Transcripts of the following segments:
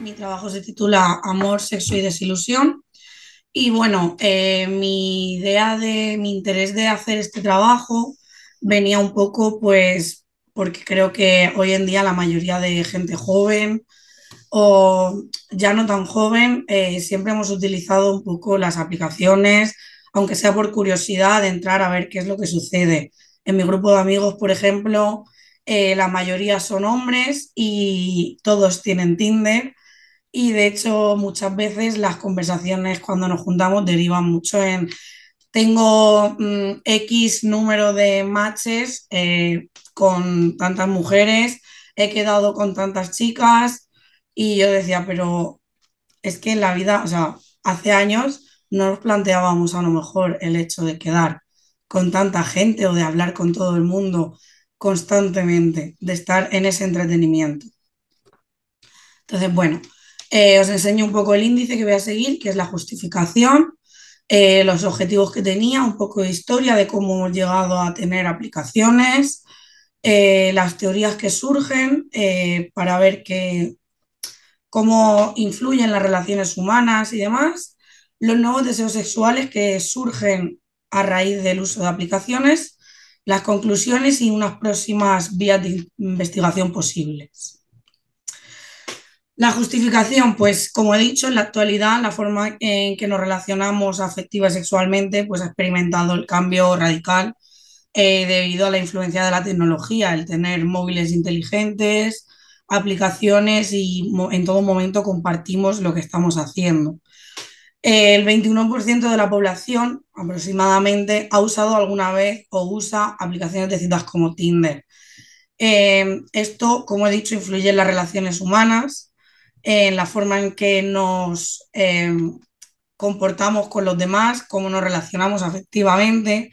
mi trabajo se titula Amor, Sexo y Desilusión. Y bueno, eh, mi idea de, mi interés de hacer este trabajo venía un poco pues porque creo que hoy en día la mayoría de gente joven o ya no tan joven, eh, siempre hemos utilizado un poco las aplicaciones, aunque sea por curiosidad, de entrar a ver qué es lo que sucede. En mi grupo de amigos, por ejemplo, eh, la mayoría son hombres y todos tienen Tinder y de hecho, muchas veces las conversaciones cuando nos juntamos derivan mucho en tengo mm, X número de matches eh, con tantas mujeres, he quedado con tantas chicas y yo decía, pero es que en la vida, o sea, hace años no nos planteábamos a lo mejor el hecho de quedar con tanta gente o de hablar con todo el mundo constantemente, de estar en ese entretenimiento. Entonces, bueno, eh, os enseño un poco el índice que voy a seguir, que es la justificación, eh, los objetivos que tenía, un poco de historia de cómo hemos llegado a tener aplicaciones, eh, las teorías que surgen para ver cómo influyen las relaciones humanas y demás, los nuevos deseos sexuales que surgen a raíz del uso de aplicaciones, las conclusiones y unas próximas vías de investigación posibles. La justificación, pues como he dicho, en la actualidad la forma en que nos relacionamos afectiva y sexualmente pues, ha experimentado el cambio radical eh, debido a la influencia de la tecnología, el tener móviles inteligentes, aplicaciones y en todo momento compartimos lo que estamos haciendo. El 21% de la población aproximadamente ha usado alguna vez o usa aplicaciones de citas como Tinder. Eh, esto, como he dicho, influye en las relaciones humanas, en la forma en que nos em, comportamos con los demás, cómo nos relacionamos afectivamente.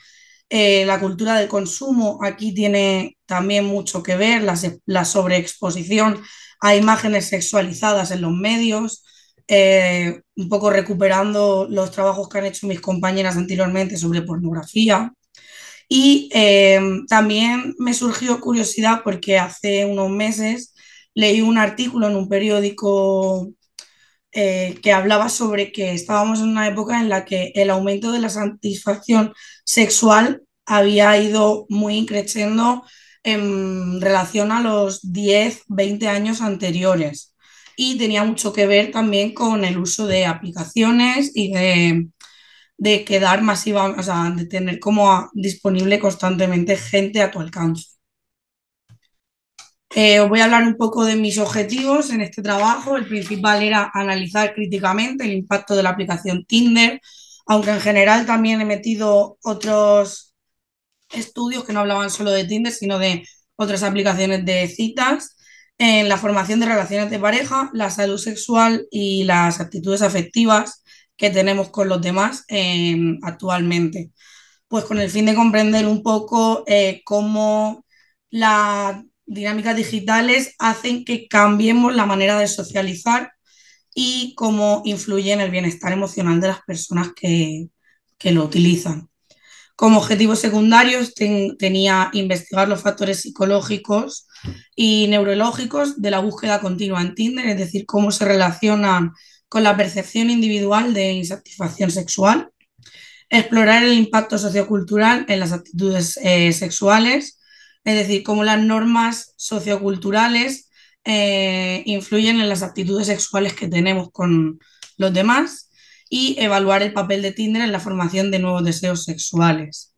Eh, la cultura del consumo aquí tiene también mucho que ver, la, sobreexposición a imágenes sexualizadas en los medios, eh, un poco recuperando los trabajos que han hecho mis compañeras anteriormente sobre pornografía. Y em, también me surgió curiosidad porque hace unos meses leí un artículo en un periódico eh, que hablaba sobre que estábamos en una época en la que el aumento de la satisfacción sexual había ido muy creciendo en relación a los 10, 20 años anteriores. Y tenía mucho que ver también con el uso de aplicaciones y de, quedar masiva, o sea, de tener como disponible constantemente gente a tu alcance. Eh, os voy a hablar un poco de mis objetivos en este trabajo. El principal era analizar críticamente el impacto de la aplicación Tinder, aunque en general también he metido otros estudios que no hablaban solo de Tinder, sino de otras aplicaciones de citas, en la formación de relaciones de pareja, la salud sexual y las actitudes afectivas que tenemos con los demás em, actualmente. Pues con el fin de comprender un poco eh, cómo la dinámicas digitales hacen que cambiemos la manera de socializar y cómo influye en el bienestar emocional de las personas que, lo utilizan. Como objetivos secundarios tenía investigar los factores psicológicos y neurológicos de la búsqueda continua en Tinder, es decir, cómo se relacionan con la percepción individual de insatisfacción sexual, explorar el impacto sociocultural en las actitudes eh, sexuales es decir, cómo las normas socioculturales eh, influyen en las actitudes sexuales que tenemos con los demás y evaluar el papel de Tinder en la formación de nuevos deseos sexuales.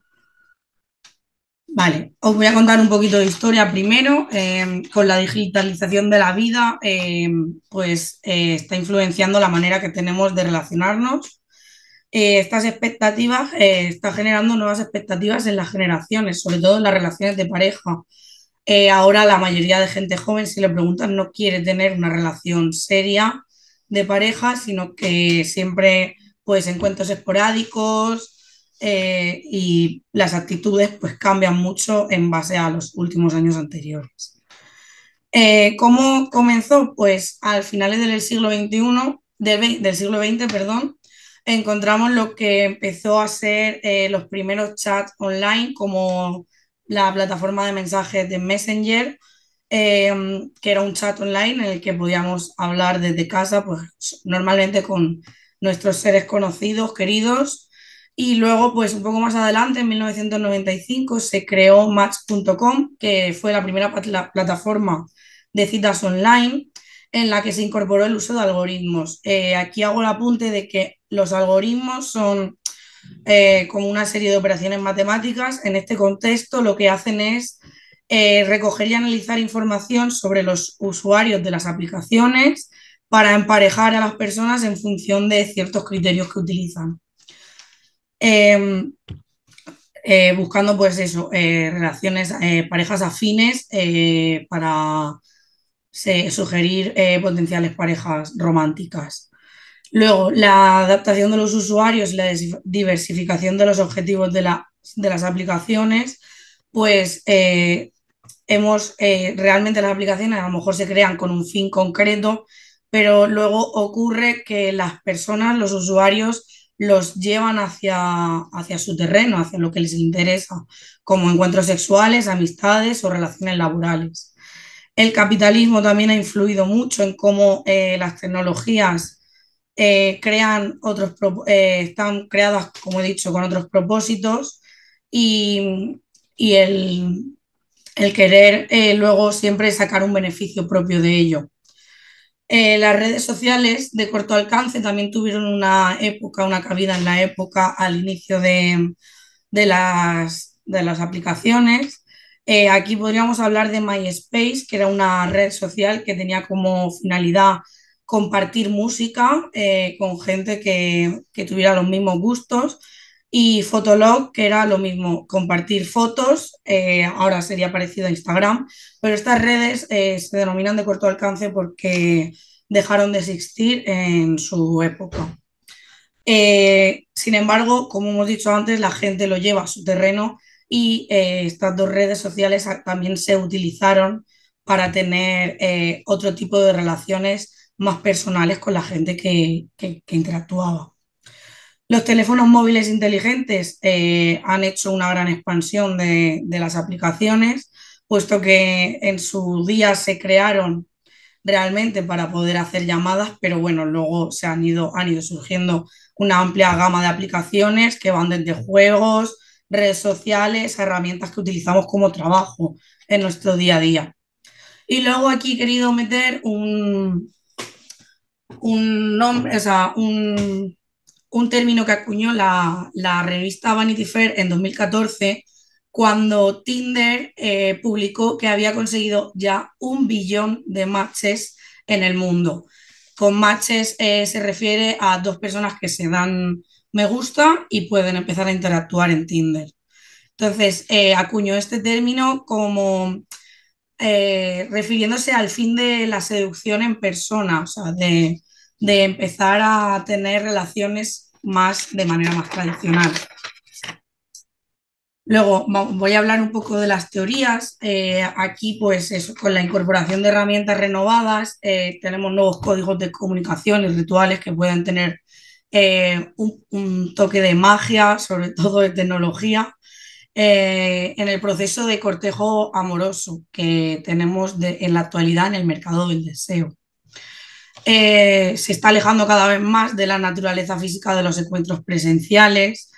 Vale, os voy a contar un poquito de historia primero. Em, con la digitalización de la vida, em, pues eh, está influenciando la manera que tenemos de relacionarnos eh, estas expectativas, están eh, está generando nuevas expectativas en las generaciones, sobre todo en las relaciones de pareja. Eh, ahora la mayoría de gente joven, si le preguntan, no quiere tener una relación seria de pareja, sino que siempre pues encuentros esporádicos y las actitudes pues cambian mucho en base a los últimos años anteriores. ¿Cómo comenzó? Pues al finales del siglo XXI, del, del siglo XX, perdón, encontramos lo que empezó a ser eh, los primeros chats online, como la plataforma de mensajes de Messenger, eh, que era un chat online en el que podíamos hablar desde casa, pues normalmente con nuestros seres conocidos, queridos. Y luego, pues un poco más adelante, en 1995, se creó Match.com, que fue la primera plataforma de citas online en la que se incorporó el uso de algoritmos. Eh, aquí hago el apunte de que los algoritmos son eh, como una serie de operaciones matemáticas. En este contexto lo que hacen es eh, recoger y analizar información sobre los usuarios de las aplicaciones para emparejar a las personas en función de ciertos criterios que utilizan. Em, eh, buscando pues relaciones, parejas afines para sugerir potenciales parejas románticas. Luego, la adaptación de los usuarios y la diversificación de los objetivos de, las aplicaciones, pues eh, hemos eh, realmente las aplicaciones a lo mejor se crean con un fin concreto, pero luego ocurre que las personas, los usuarios, los llevan hacia, hacia su terreno, hacia lo que les interesa, como encuentros sexuales, amistades o relaciones laborales. El capitalismo también ha influido mucho en cómo eh, las tecnologías eh, crean otros, eh, están creadas, como he dicho, con otros propósitos y, el, querer eh, luego siempre sacar un beneficio propio de ello. las redes sociales de corto alcance también tuvieron una época, una cabida en la época al inicio de las, aplicaciones. aquí podríamos hablar de MySpace, que era una red social que tenía como finalidad compartir música eh, con gente que, tuviera los mismos gustos y Fotolog, que era lo mismo, compartir fotos, eh, ahora sería parecido a Instagram, pero estas redes eh, se denominan de corto alcance porque dejaron de existir en su época. sin embargo, como hemos dicho antes, la gente lo lleva a su terreno y estas dos redes sociales también se utilizaron para tener otro tipo de relaciones más personales con la gente que, interactuaba. Los teléfonos móviles inteligentes eh, han hecho una gran expansión de, las aplicaciones, puesto que en su día se crearon realmente para poder hacer llamadas, pero bueno, luego se han ido, han ido surgiendo una amplia gama de aplicaciones que van desde juegos, redes sociales, herramientas que utilizamos como trabajo en nuestro día a día. Y luego aquí he querido meter un, un un, término que acuñó la, revista Vanity Fair en 2014, cuando Tinder eh, publicó que había conseguido ya un billón de matches en el mundo. Con matches eh, se refiere a dos personas que se dan me gusta y pueden empezar a interactuar en Tinder. Entonces, eh, acuñó este término como eh, refiriéndose al fin de la seducción en persona, o sea, de, empezar a tener relaciones más de manera más tradicional. Luego voy a hablar un poco de las teorías. Eh, aquí, pues con la incorporación de herramientas renovadas, eh, tenemos nuevos códigos de comunicación y rituales que pueden tener un, toque de magia, sobre todo de tecnología. Eh, en el proceso de cortejo amoroso que tenemos en la actualidad en el mercado del deseo. Eh, se está alejando cada vez más de la naturaleza física de los encuentros presenciales,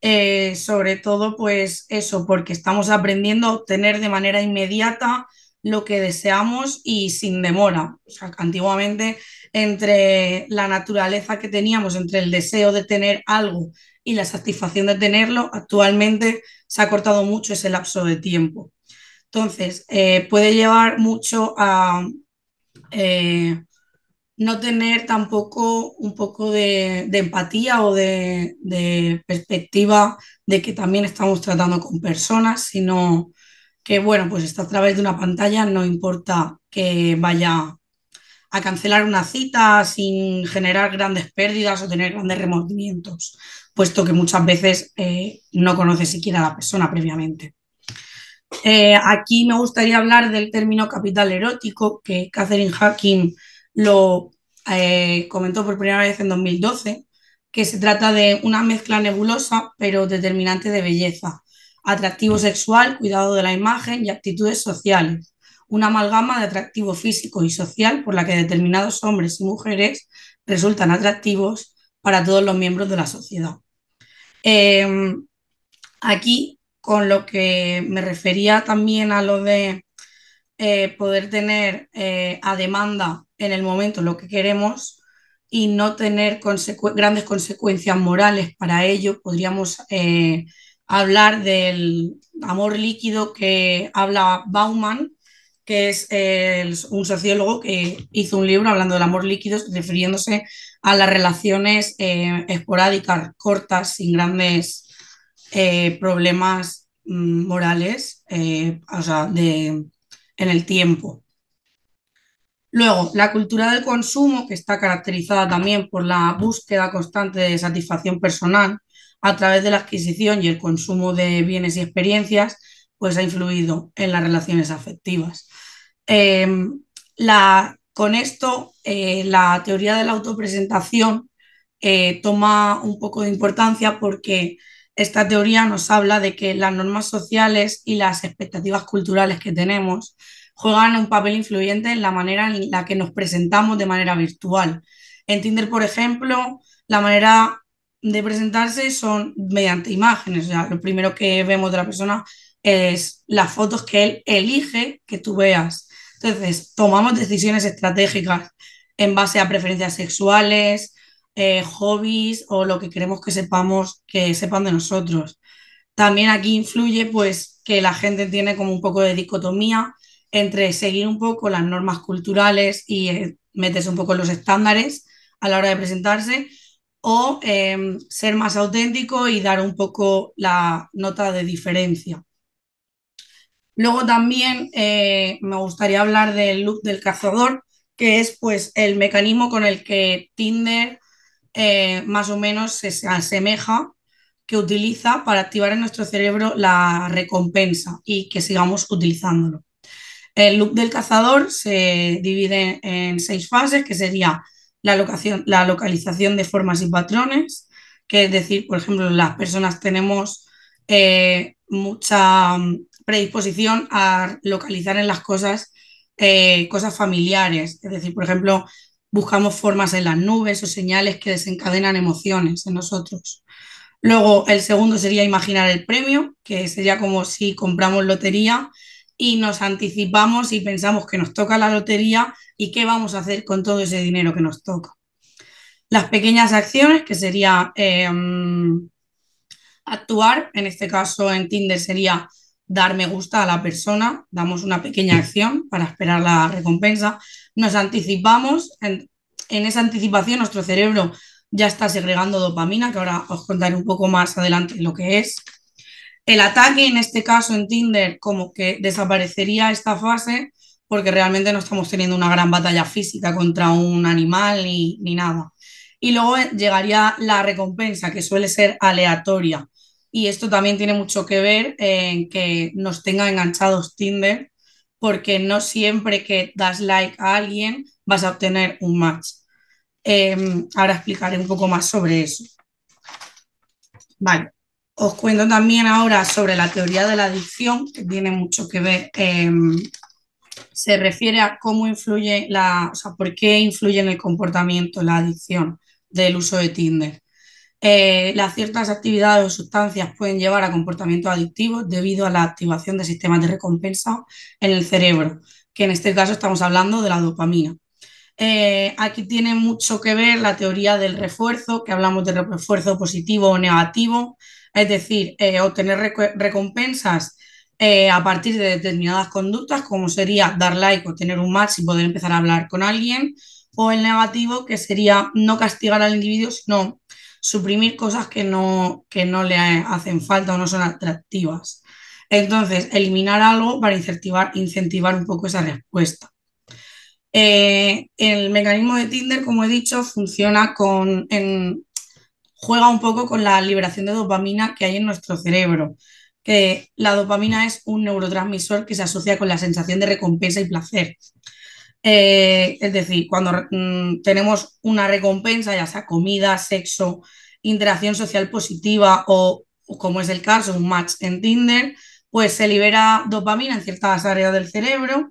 eh, sobre todo pues eso, porque estamos aprendiendo a obtener de manera inmediata lo que deseamos y sin demora. antiguamente entre la naturaleza que teníamos, entre el deseo de tener algo y la satisfacción de tenerlo, actualmente se ha cortado mucho ese lapso de tiempo. Entonces, eh, puede llevar mucho a eh, no tener tampoco un poco de, empatía o de, de, perspectiva de que también estamos tratando con personas, sino que, bueno, pues está a través de una pantalla, no importa que vaya a cancelar una cita sin generar grandes pérdidas o tener grandes remordimientos puesto que muchas veces eh, no conoce siquiera a la persona previamente. Eh, aquí me gustaría hablar del término capital erótico, que Catherine Hacking lo eh, comentó por primera vez en 2012, que se trata de una mezcla nebulosa pero determinante de belleza, atractivo sexual, cuidado de la imagen y actitudes sociales, una amalgama de atractivo físico y social por la que determinados hombres y mujeres resultan atractivos para todos los miembros de la sociedad. Em, aquí, con lo que me refería también a lo de eh, poder tener eh, a demanda en el momento lo que queremos y no tener grandes consecuencias morales para ello, podríamos eh, hablar del amor líquido que habla Bauman, que es un sociólogo que hizo un libro hablando del amor líquido, refiriéndose a las relaciones eh, esporádicas, cortas, sin grandes eh, problemas mm, morales, eh, o sea, en el tiempo. Luego, la cultura del consumo, que está caracterizada también por la búsqueda constante de satisfacción personal a través de la adquisición y el consumo de bienes y experiencias, pues ha influido en las relaciones afectivas. Em, la con esto, eh, la teoría de la autopresentación eh, toma un poco de importancia porque esta teoría nos habla de que las normas sociales y las expectativas culturales que tenemos juegan un papel influyente en la manera en la que nos presentamos de manera virtual. En Tinder, por ejemplo, la manera de presentarse son mediante imágenes. O sea, lo primero que vemos de la persona es las fotos que él elige que tú veas. Entonces, tomamos decisiones estratégicas en base a preferencias sexuales, eh, hobbies o lo que queremos que sepamos, que sepan de nosotros. También aquí influye pues que la gente tiene como un poco de dicotomía entre seguir un poco las normas culturales y eh, meterse un poco en los estándares a la hora de presentarse o em, ser más auténtico y dar un poco la nota de diferencia. Luego también eh, me gustaría hablar del loop del cazador, que es pues el mecanismo con el que Tinder eh, más o menos se, asemeja que utiliza para activar en nuestro cerebro la recompensa y que sigamos utilizándolo. El loop del cazador se divide en seis fases, que sería la, locación, la localización de formas y patrones, que es decir, por ejemplo, las personas tenemos eh, mucha mm, predisposición a localizar en las cosas eh, cosas familiares. Es decir, por ejemplo, buscamos formas en las nubes o señales que desencadenan emociones en nosotros. Luego, el segundo sería imaginar el premio, que sería como si compramos lotería y nos anticipamos y pensamos que nos toca la lotería y qué vamos a hacer con todo ese dinero que nos toca. Las pequeñas acciones, que sería... Eh, mm, actuar, en este caso en Tinder sería dar me gusta a la persona, damos una pequeña acción para esperar la recompensa, nos anticipamos, en, esa anticipación nuestro cerebro ya está segregando dopamina, que ahora os contaré un poco más adelante lo que es. El ataque en este caso en Tinder como que desaparecería esta fase porque realmente no estamos teniendo una gran batalla física contra un animal ni nada. Y luego llegaría la recompensa, que suele ser aleatoria. Y esto también tiene mucho que ver en que nos tenga enganchados Tinder, porque no siempre que das like a alguien vas a obtener un match. Em, ahora explicaré un poco más sobre eso. Vale, os cuento también ahora sobre la teoría de la adicción, que tiene mucho que ver, em, se refiere a cómo influye la, o sea, por qué influye en el comportamiento la adicción del uso de Tinder. Eh, las ciertas actividades o sustancias pueden llevar a comportamientos adictivos debido a la activación de sistemas de recompensa en el cerebro, que en este caso estamos hablando de la dopamina. Eh, aquí tiene mucho que ver la teoría del refuerzo, que hablamos de refuerzo positivo o negativo, es decir, eh, obtener recompensas a partir de determinadas conductas, como sería dar like o tener un match y poder empezar a hablar con alguien, o el negativo, que sería no castigar al individuo, sino suprimir cosas que no, que no le hacen falta o no son atractivas. Entonces, eliminar algo para incentivar, incentivar un poco esa respuesta. Eh, el mecanismo de Tinder, como he dicho, funciona con, juega un poco con la liberación de dopamina que hay en nuestro cerebro. Que la dopamina es un neurotransmisor que se asocia con la sensación de recompensa y placer. Eh, es decir, cuando mm, tenemos una recompensa, ya sea comida, sexo, interacción social positiva o, como es el caso, un match en Tinder, pues se libera dopamina en ciertas áreas del cerebro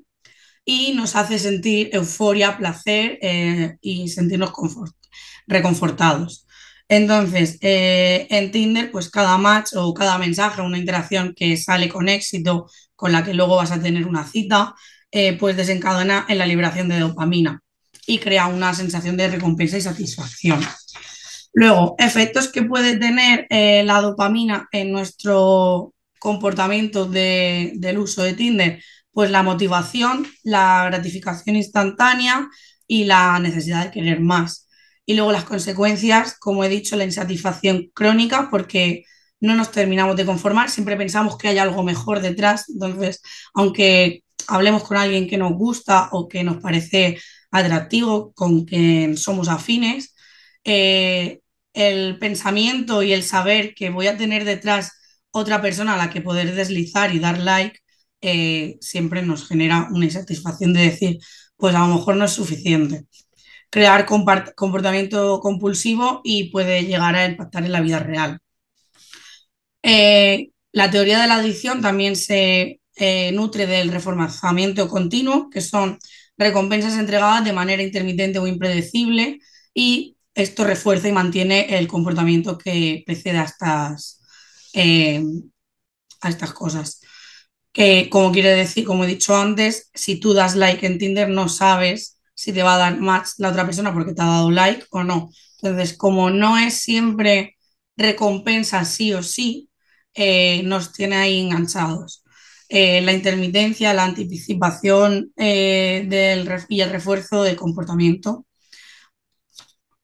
y nos hace sentir euforia, placer eh, y sentirnos confort, reconfortados. Entonces, eh, en Tinder, pues cada match o cada mensaje, una interacción que sale con éxito, con la que luego vas a tener una cita, eh, pues desencadena en la liberación de dopamina y crea una sensación de recompensa y satisfacción. Luego, efectos que puede tener eh, la dopamina en nuestro comportamiento del uso de Tinder, pues la motivación, la gratificación instantánea y la necesidad de querer más. Y luego las consecuencias, como he dicho, la insatisfacción crónica, porque no nos terminamos de conformar, siempre pensamos que hay algo mejor detrás, entonces, aunque hablemos con alguien que nos gusta o que nos parece atractivo, con quien somos afines. Eh, el pensamiento y el saber que voy a tener detrás otra persona a la que poder deslizar y dar like eh, siempre nos genera una insatisfacción de decir, pues a lo mejor no es suficiente. Crear comportamiento compulsivo y puede llegar a impactar en la vida real. Eh, la teoría de la adicción también se eh, nutre del reforzamiento continuo, que son recompensas entregadas de manera intermitente o impredecible, y esto refuerza y mantiene el comportamiento que precede a estas, eh, a estas cosas. Que, como quiere decir, como he dicho antes, si tú das like en Tinder no sabes si te va a dar más la otra persona porque te ha dado like o no. Entonces, como no es siempre recompensa sí o sí, eh, nos tiene ahí enganchados. Eh, la intermitencia, la anticipación eh, del y el refuerzo del comportamiento.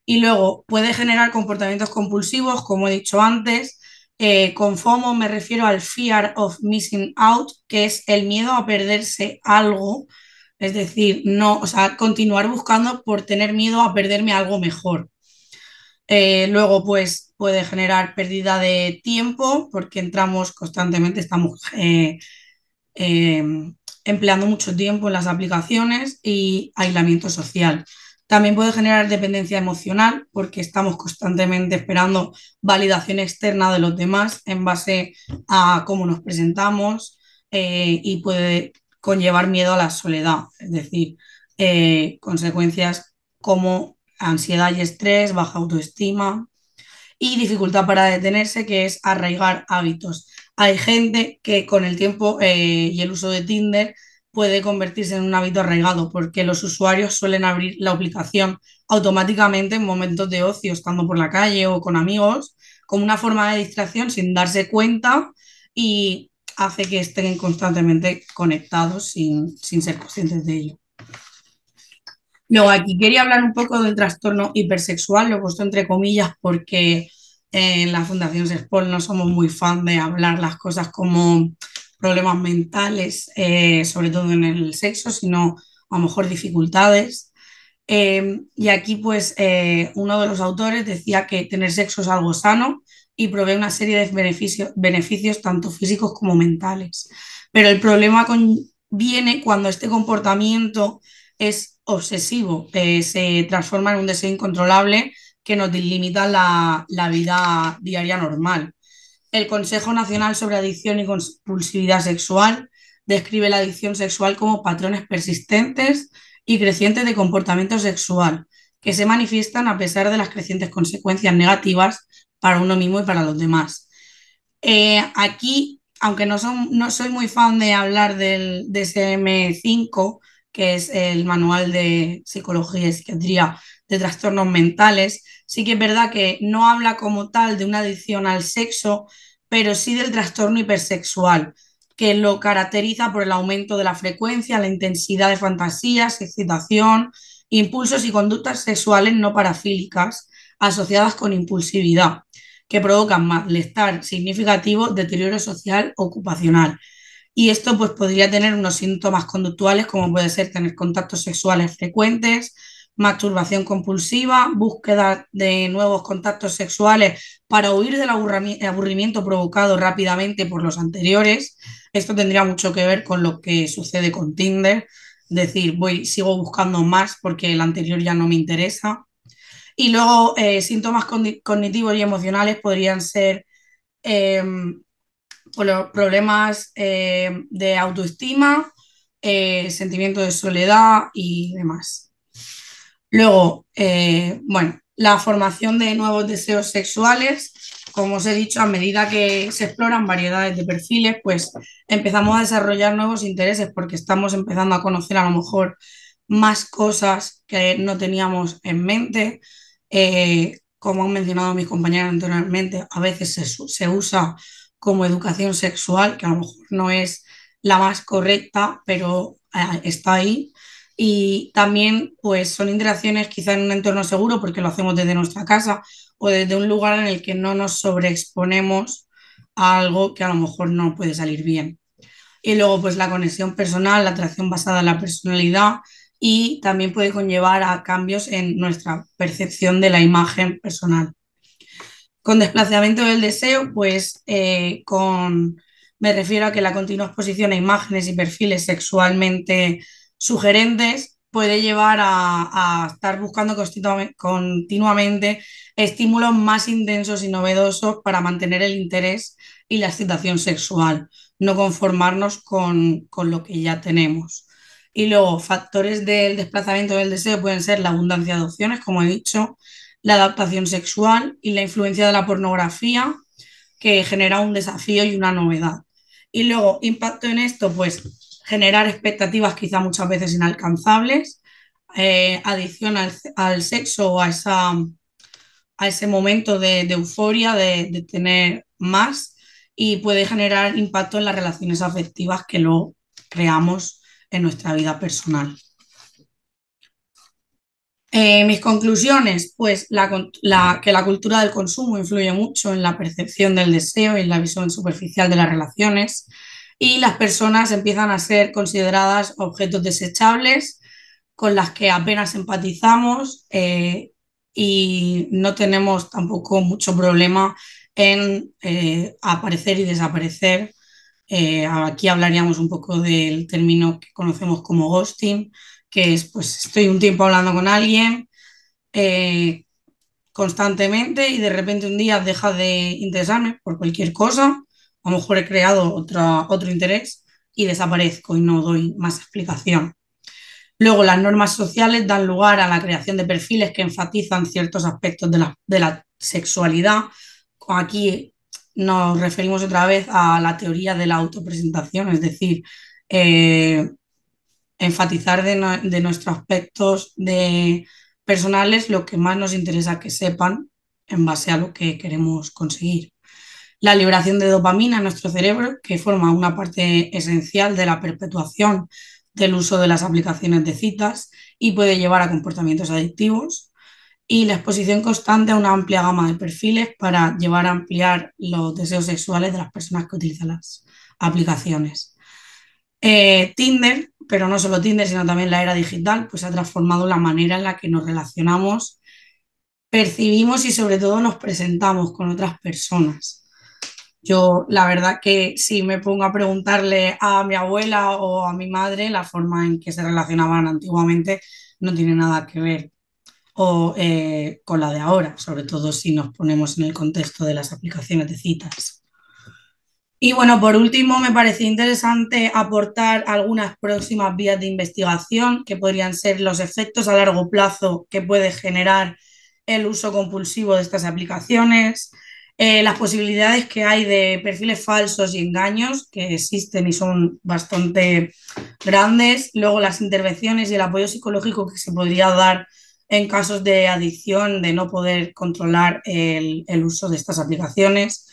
Y luego puede generar comportamientos compulsivos, como he dicho antes. Eh, con FOMO me refiero al fear of missing out, que es el miedo a perderse algo, es decir, no, sea, continuar buscando por tener miedo a perderme algo mejor. luego, pues puede generar pérdida de tiempo porque entramos constantemente, estamos Em, empleando mucho tiempo en las aplicaciones y aislamiento social. También puede generar dependencia emocional porque estamos constantemente esperando validación externa de los demás en base a cómo nos presentamos eh, y puede conllevar miedo a la soledad, es decir, eh, consecuencias como ansiedad y estrés, baja autoestima y dificultad para detenerse, que es arraigar hábitos hay gente que con el tiempo eh, y el uso de Tinder puede convertirse en un hábito arraigado porque los usuarios suelen abrir la aplicación automáticamente en momentos de ocio, estando por la calle o con amigos, como una forma de distracción sin darse cuenta y hace que estén constantemente conectados sin, sin ser conscientes de ello. Luego, aquí quería hablar un poco del trastorno hipersexual, lo he puesto entre comillas porque en la Fundación Sexpol no somos muy fan de hablar las cosas como problemas mentales, eh, sobre todo en el sexo, sino a lo mejor dificultades. Em, y aquí, pues, eh, uno de los autores decía que tener sexo es algo sano y provee una serie de beneficios, tanto físicos como mentales. Pero el problema viene cuando este comportamiento es obsesivo, se transforma en un deseo incontrolable que nos delimita la, vida diaria normal. El Consejo Nacional sobre Adicción y Compulsividad Sexual describe la adicción sexual como patrones persistentes y crecientes de comportamiento sexual que se manifiestan a pesar de las crecientes consecuencias negativas para uno mismo y para los demás. Eh, aquí, aunque no, no, soy muy fan de hablar del DSM-5, que es el manual de psicología y psiquiatría de trastornos mentales. Sí que es verdad que no habla como tal de una adicción al sexo, pero sí del trastorno hipersexual, que lo caracteriza por el aumento de la frecuencia, la intensidad de fantasías, excitación, impulsos y conductas sexuales no parafílicas asociadas con impulsividad, que provocan malestar significativo, deterioro social, ocupacional. Y esto pues, podría tener unos síntomas conductuales como puede ser tener contactos sexuales frecuentes, masturbación compulsiva, búsqueda de nuevos contactos sexuales para huir del aburrimiento provocado rápidamente por los anteriores. Esto tendría mucho que ver con lo que sucede con Tinder, decir, voy, sigo buscando más porque el anterior ya no me interesa. Y luego eh, síntomas cognitivos y emocionales podrían ser em, problemas eh, de autoestima, eh, sentimiento de soledad y demás. Luego, eh, bueno, la formación de nuevos deseos sexuales. Como os he dicho, a medida que se exploran variedades de perfiles, pues empezamos a desarrollar nuevos intereses porque estamos empezando a conocer a lo mejor más cosas que no teníamos en mente. Eh, como han mencionado mis compañeros anteriormente, a veces se, se usa como educación sexual, que a lo mejor no es la más correcta, pero eh, está ahí y también pues son interacciones quizá en un entorno seguro porque lo hacemos desde nuestra casa o desde un lugar en el que no nos sobreexponemos a algo que a lo mejor no puede salir bien. Y luego pues la conexión personal, la atracción basada en la personalidad y también puede conllevar a cambios en nuestra percepción de la imagen personal. Con desplazamiento del deseo, pues eh, con, me refiero a que la continua exposición a imágenes y perfiles sexualmente sugerentes puede llevar a, estar buscando continuamente estímulos más intensos y novedosos para mantener el interés y la excitación sexual, no conformarnos con, con lo que ya tenemos. Y luego, factores del desplazamiento del deseo pueden ser la abundancia de opciones, como he dicho, la adaptación sexual y la influencia de la pornografía, que genera un desafío y una novedad. Y luego, impacto en esto, pues generar expectativas quizá muchas veces inalcanzables, eh, adición al, sexo o a, ese momento de, euforia, de, tener más, y puede generar impacto en las relaciones afectivas que lo creamos en nuestra vida personal. Eh, mis conclusiones, pues la, que la cultura del consumo influye mucho en la percepción del deseo y en la visión superficial de las relaciones, y las personas empiezan a ser consideradas objetos desechables con las que apenas empatizamos eh, y no tenemos tampoco mucho problema en eh, aparecer y desaparecer. Eh, aquí hablaríamos un poco del término que conocemos como ghosting, que es pues estoy un tiempo hablando con alguien constantemente y de repente un día deja de interesarme por cualquier cosa a lo mejor he creado otro interés y desaparezco y no doy más explicación. Luego, las normas sociales dan lugar a la creación de perfiles que enfatizan ciertos aspectos de la, sexualidad. Aquí nos referimos otra vez a la teoría de la autopresentación, es decir, eh, enfatizar de, de, nuestros aspectos de personales lo que más nos interesa que sepan en base a lo que queremos conseguir la liberación de dopamina en nuestro cerebro, que forma una parte esencial de la perpetuación del uso de las aplicaciones de citas y puede llevar a comportamientos adictivos, y la exposición constante a una amplia gama de perfiles para llevar a ampliar los deseos sexuales de las personas que utilizan las aplicaciones. Eh, Tinder, pero no solo Tinder, sino también la era digital, pues ha transformado la manera en la que nos relacionamos, percibimos y sobre todo nos presentamos con otras personas. Yo la verdad que si me pongo a preguntarle a mi abuela o a mi madre, la forma en que se relacionaban antiguamente no tiene nada que ver o, eh, con la de ahora, sobre todo si nos ponemos en el contexto de las aplicaciones de citas. Y bueno, por último, me parece interesante aportar algunas próximas vías de investigación que podrían ser los efectos a largo plazo que puede generar el uso compulsivo de estas aplicaciones, eh, las posibilidades que hay de perfiles falsos y engaños que existen y son bastante grandes, luego las intervenciones y el apoyo psicológico que se podría dar en casos de adicción, de no poder controlar el, uso de estas aplicaciones,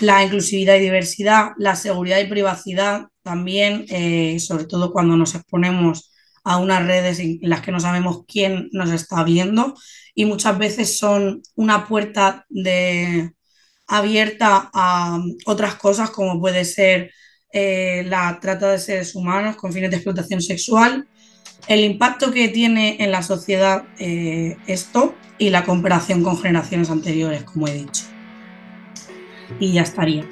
la inclusividad y diversidad, la seguridad y privacidad también, eh, sobre todo cuando nos exponemos a unas redes en las que no sabemos quién nos está viendo y muchas veces son una puerta de, abierta a um, otras cosas como puede ser eh, la trata de seres humanos con fines de explotación sexual, el impacto que tiene en la sociedad eh, esto y la comparación con generaciones anteriores, como he dicho. Y ya estaría.